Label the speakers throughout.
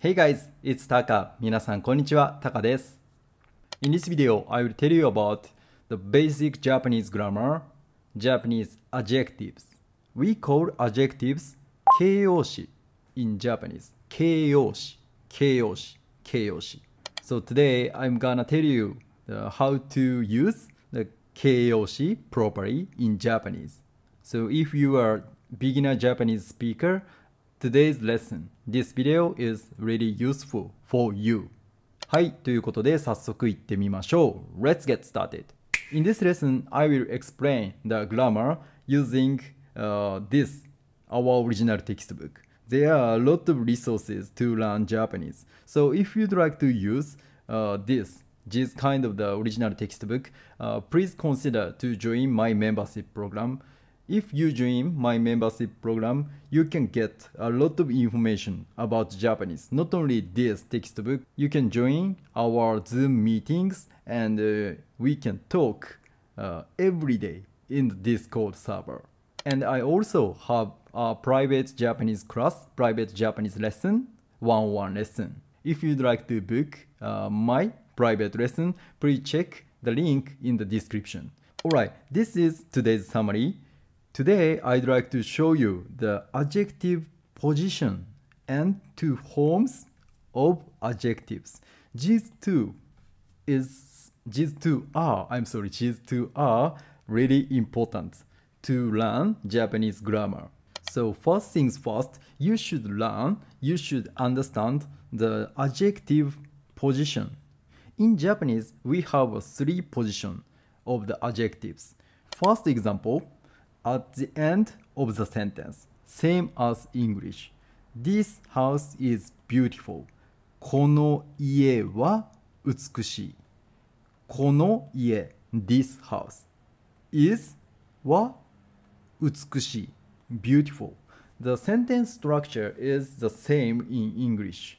Speaker 1: Hey guys, it's Taka. 皆さん、こんにちは。Taka です。In this video, I will tell you about the basic Japanese grammar, Japanese adjectives. We call adjectives 形容詞 in Japanese. 形容詞、形容詞、形容詞。So today, I'm gonna tell you how to use the 形容詞 properly in Japanese. So if you are beginner Japanese speaker, today's lesson. This video is really useful for you. let us get started. In this lesson, I will explain the grammar using、uh, this, our original textbook. There are a lot of resources to learn Japanese. So if you'd like to use uh, this, this kind of the original textbook, uh, please consider to join my membership program. If you join my membership program, you can get a lot of information about Japanese. Not only this textbook, you can join our Zoom meetings and uh, we can talk uh, every day in the Discord server. And I also have a private Japanese class, private Japanese lesson, one-on-one lesson. If you'd like to book uh, my private lesson, please check the link in the description. Alright, this is today's summary. Today, I'd like to show you the adjective position and two forms of adjectives. These two is these two are I'm sorry, these two are really important to learn Japanese grammar. So first things first, you should learn, you should understand the adjective position. In Japanese, we have a three position of the adjectives. First example, at the end of the sentence, same as English. This house is beautiful. この家は美しい。この家、this house, is は美しい、beautiful. The sentence structure is the same in English.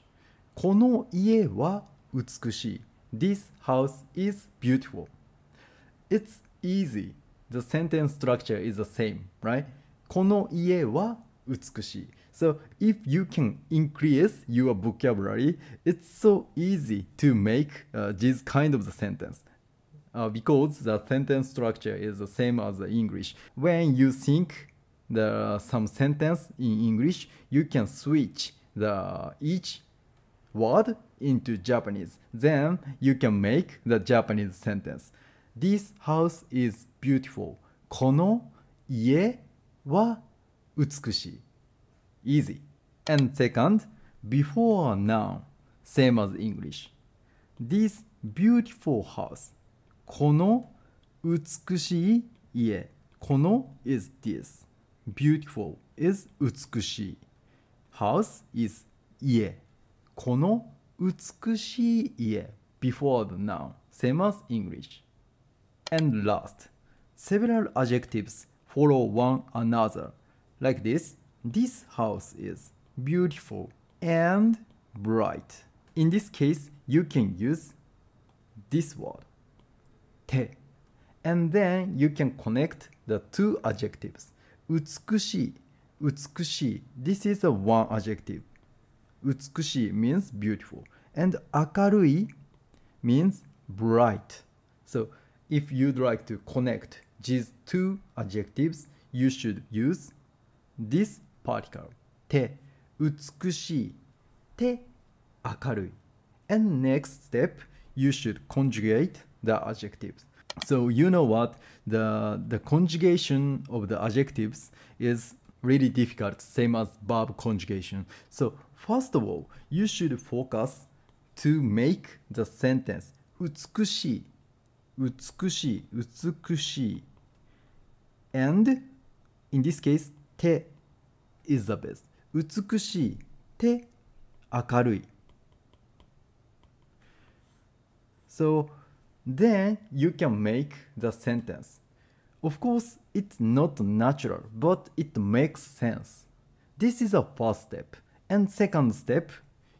Speaker 1: この家は美しい。This house is beautiful. It's easy the sentence structure is the same, right? この家は美しい。So if you can increase your vocabulary, it's so easy to make uh, this kind of the sentence. Uh, because the sentence structure is the same as the English. When you think there are uh, some sentence in English, you can switch the uh, each word into Japanese. Then you can make the Japanese sentence. This house is beautiful. この家は美しい。Easy. And second, before noun, same as English. This beautiful house. この美しい家。この is this. Beautiful is 美しい。House is 家。この美しい家。Before the noun, same as English. and last. Several adjectives follow one another. Like this, this house is beautiful and bright. In this case, you can use this word, te, and then you can connect the two adjectives. Utsukushi, utsukushi. this is a one adjective. Utsukushi means beautiful, and akarui means bright. So if you'd like to connect these two adjectives, you should use this particle te. te て美しいて明るい and next step you should conjugate the adjectives so you know what the the conjugation of the adjectives is really difficult same as verb conjugation so first of all you should focus to make the sentence 美しい美しい、美しい。And in this case, て is the best. 美しい、て明るい。So then you can make the sentence. Of course, it's not natural, but it makes sense. This is a first step. And second step,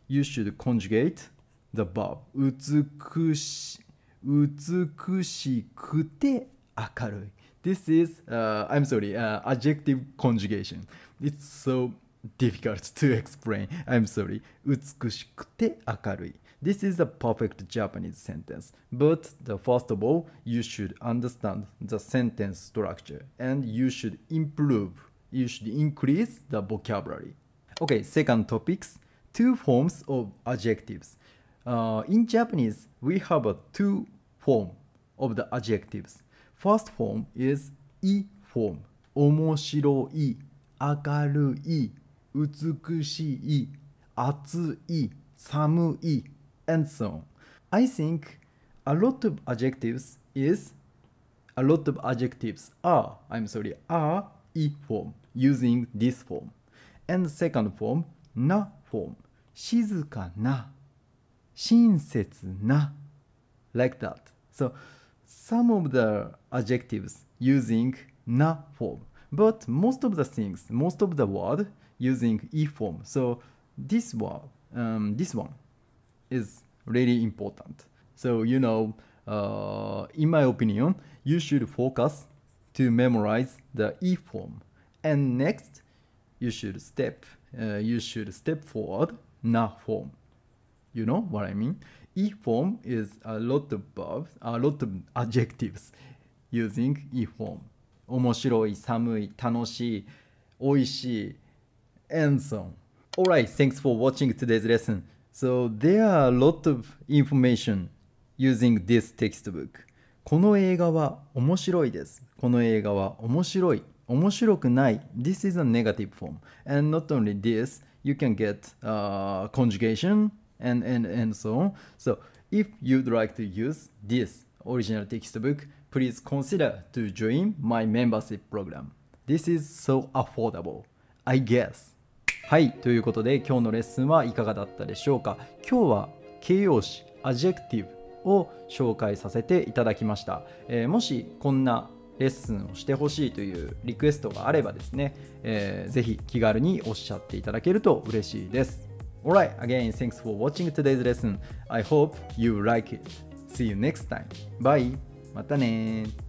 Speaker 1: you should conjugate the verb. 美し美しくて明るい。This is, uh, I'm sorry, uh, adjective conjugation. It's so difficult to explain. I'm sorry. 美しくて明るい。This is a perfect Japanese sentence. But the, first of all, you should understand the sentence structure and you should improve, you should increase the vocabulary. Okay, second topics, two forms of adjectives. Uh, in Japanese, we have a two form of the adjectives. First form is i form. and so on. I think a lot of adjectives is a lot of adjectives are, I'm sorry, are i form using this form. And second form, na form. 静かな Shinsetsu like that. So some of the adjectives using na form, but most of the things, most of the word using e form. So this word, um, this one is really important. So you know, uh, in my opinion, you should focus to memorize the e form, and next you should step, uh, you should step forward na form. You know what I mean? E form is a lot of verbs, a lot of adjectives using E form. 面白い、寒い、楽しい、美味しい、and so on. Alright, thanks for watching today's lesson. So there are a lot of information using this textbook. この映画は面白いです。この映画は面白い。面白くない。This is a negative form. And not only this, you can get、uh, conjugation and and and so on. So if you'd like to use this original textbook, please consider to join my membership program. This is so affordable, I guess. はい、ということで今日のレッスンはいかがだったでしょうか今日は形容詞、アジェクティブを紹介させていただきました。えー、もしこんなレッスンをしてほしいというリクエストがあればですね、えー、ぜひ気軽におっしゃっていただけると嬉しいです。Alright, again, thanks for watching today's lesson. I hope you like it. See you next time. Bye. またね